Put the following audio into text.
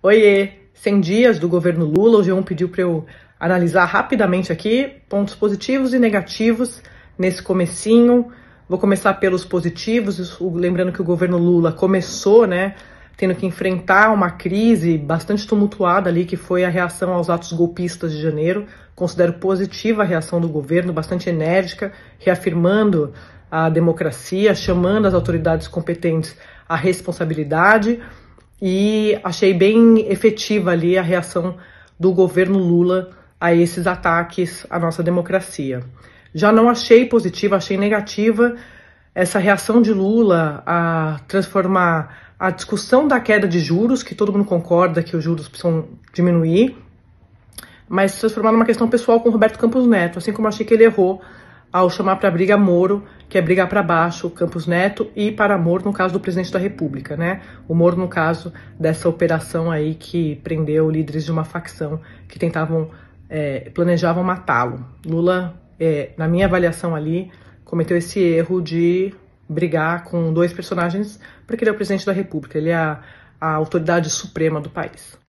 Oiê! 100 dias do governo Lula. O G1 pediu para eu analisar rapidamente aqui pontos positivos e negativos nesse comecinho. Vou começar pelos positivos, lembrando que o governo Lula começou, né, tendo que enfrentar uma crise bastante tumultuada ali, que foi a reação aos atos golpistas de janeiro. Considero positiva a reação do governo, bastante enérgica, reafirmando a democracia, chamando as autoridades competentes à responsabilidade e achei bem efetiva ali a reação do governo Lula a esses ataques à nossa democracia. Já não achei positiva, achei negativa essa reação de Lula a transformar a discussão da queda de juros, que todo mundo concorda que os juros precisam diminuir, mas transformar numa questão pessoal com Roberto Campos Neto, assim como achei que ele errou ao chamar para briga Moro, que é brigar para baixo Campos Neto e para Moro no caso do presidente da República, né? O Moro no caso dessa operação aí que prendeu líderes de uma facção que tentavam é, planejavam matá-lo. Lula, é, na minha avaliação ali, cometeu esse erro de brigar com dois personagens porque ele é o presidente da República, ele é a, a autoridade suprema do país.